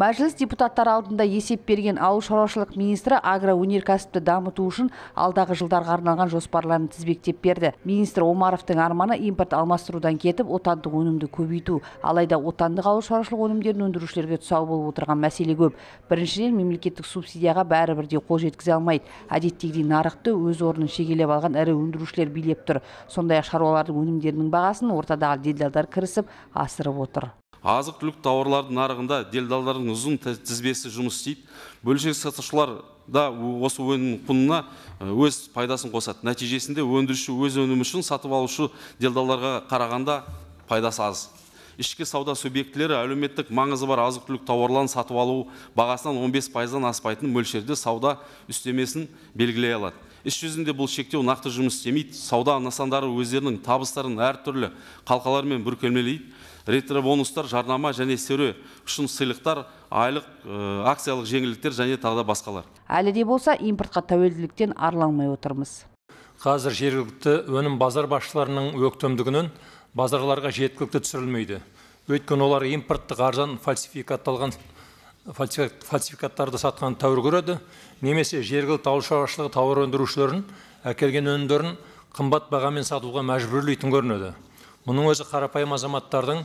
мәжіліс депутаттар алдында есеп берген ауыл шаруашылық министрі агроөнеркәсіпті дамыту үшін алдағы жылдарға арналған жоспарларын тізбектеп берді министр омаровтың арманы импорт алмастырудан кетіп отандық өнімді көбейту алайда отандық ауыл шаруашылық өнімдерін өндірушілерге тұсау болып отырған мәселе көп біріншіден мемлекеттік субсидияға бәрі бірдей қол жеткізе алмайды әдеттегідей нарықты өз орнын шегелеп алған ірі өндірушілер билеп тұр сондай ақ шаруалардың өнімдерінің бағасын ортадағы делдалдар кірісіп асырып отыр азық түлік тауарлардың нарығында делдалдардың ұзын тізбесі жұмыс істейді бөлшек сатушылар да осы өнімнің құнына өз пайдасын қосады нәтижесінде өндіруші өз өнімі үшін сатып алушы делдалдарға қарағанда пайдасы аз ішкі сауда субъектілері әлеуметтік маңызы бар азық түлік тауарларын сатып алу бағасынан 15 бес пайыздан аспайтын мөлшерде сауда үстемесін белгілей алады іс жүзінде бұл шектеу нақты жұмыс істемейді сауда нысандары өздерінің табыстарын әртүрлі қалқалармен бүркемелейді ретробонустар жарнама және сөре үшін сыйлықтар айлық акциялық жеңілдіктер және тағы да басқалар әлі де болса импортқа тәуелділіктен алмай отырмыз қазір жергілікті өнім базар басшыларының өктемдігінен базарларға жеткілікті түсірілмейді өйткені олар импорттық арзан фальсификатталған фальсификаттарды сатқан тәуір көреді немесе жергілікті ауыл шаруашылығы тауар өндірушілерін әкелген өнімдерін қымбат бағамен сатуға мәжбүрлейтін көрінеді мұның өзі қарапайым азаматтардың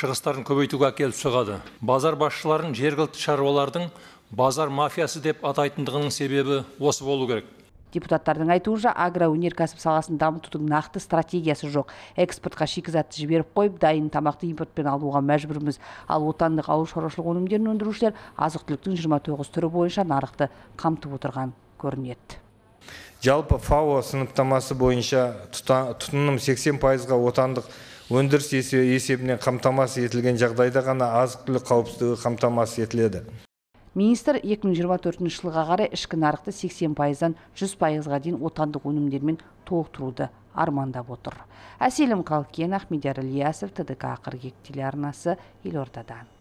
шығыстарын көбейтуге әкеліп соғады базар басшыларын жергілікті шаруалардың базар мафиясы деп атайтындығының себебі осы болу керек депутаттардың айтуынша агроөнеркәсіп саласын дамытудың нақты стратегиясы жоқ экспортқа шикізатты жіберіп қойып дайын тамақты импортпен алуға мәжбүрміз ал отандық ауыл шаруашылық өнімдерін өндірушілер азық түліктің жиырма тоғыз түрі бойынша нарықты қамтып отырған көрінеді жалпы фао сыныптамасы бойынша тұтыным сексен пайызға отандық өндіріс есебінен қамтамасыз етілген жағдайда ғана азық түлік қауіпсіздігі қамтамасыз етіледі министр 2024 жылға қарай ішкі нарықты 80 пайыздан 100 пайызға дейін отандық өнімдермен толықтыруды армандап отыр әселім қалкен ахмедияр ілиясов тдк қыркүйек телеарнасы елордадан